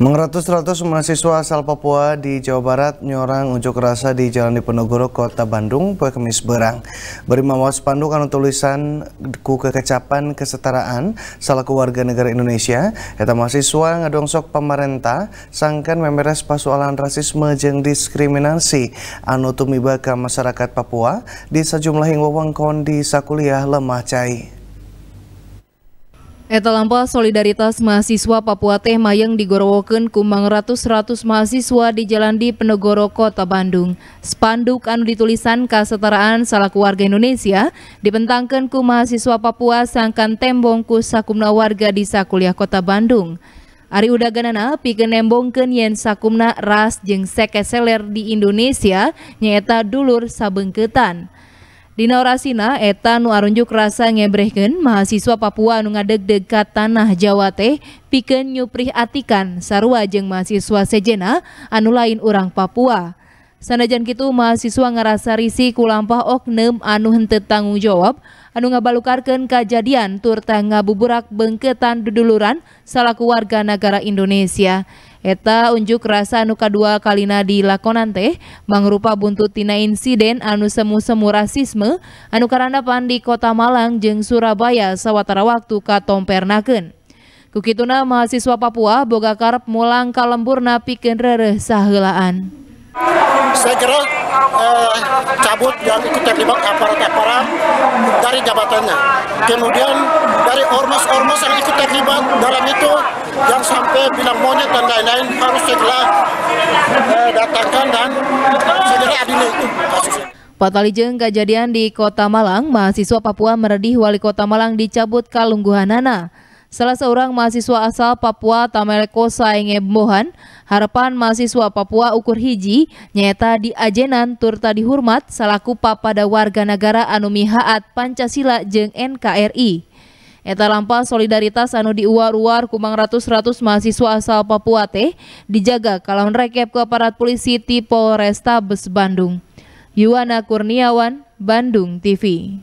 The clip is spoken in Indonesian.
Mengratus-ratus mahasiswa asal Papua di Jawa Barat nyorang unjuk rasa di Jalan Diponegoro, Kota Bandung, pekemis Kemis berang. Beri mawas pandu karena tulisan ku kekecapan kesetaraan salah warga negara Indonesia. Eta mahasiswa ngadongsok pemerintah sangkan memeres pasualan rasisme jeng diskriminasi anu tumiba ke masyarakat Papua di sejumlah wewengkon di sakuliah lemah cai. Eta lampah solidaritas mahasiswa Papua teh mayang digorowokeun kumang ratus-ratus mahasiswa di Jalan di Penegoro Kota Bandung. Spanduk anu ditulisan kasetaraan salah warga Indonesia dibentangkan ku mahasiswa Papua sangkan tembong ku sakumna warga di sakuliah Kota Bandung. Ari udaganana pikeun nembongken yen sakumna ras jeng sekeseler di Indonesia nyeta dulur sabengketan. Dina Orasina eta nu arunjuk rasa ngebrehkeun mahasiswa Papua nu ngadeg dekat tanah Jawa teh piken nyuprih atikan sarua jeung mahasiswa sejena anu lain urang Papua. Sanajan kitu mahasiswa ngerasa risih kulampah oknum anu henteu tanggung jawab anu ngabalukarkeun kajadian turta ngabuburak bengketan duduluran salaku warga negara Indonesia. Eta unjuk rasa anu kadua kalina di lakonan teh mangrupa buntut tina insiden anu semu-semu rasisme anu karandapan di Kota Malang jeng Surabaya sawatara waktu katompernakeun. Kukituna mahasiswa Papua boga karep mulang kalemburna pikin reureuh sahelaan. Saya kira eh, cabut yang ikut terlibat aparat-aparat dari jabatannya. Kemudian dari ormas-ormas yang ikut terlibat dalam itu yang sampai bilang mau batalkan dan segera adil uh, Patalijeng kejadian di Kota Malang, mahasiswa Papua meredih wali kota Malang dicabut Nana. Salah seorang mahasiswa asal Papua Tameleko Saenge Mohan, harapan mahasiswa Papua ukur hiji, nyata di ajenan turta dihormat salaku papada warga negara anumihaat Haat Pancasila jeng NKRI. Eta lampa solidaritas anu diuar-uar kumang ratus-ratus mahasiswa asal Papua teh dijaga kalau rekap ke aparat polisi tipe Restabes Bandung. Yuwana Kurniawan, Bandung TV.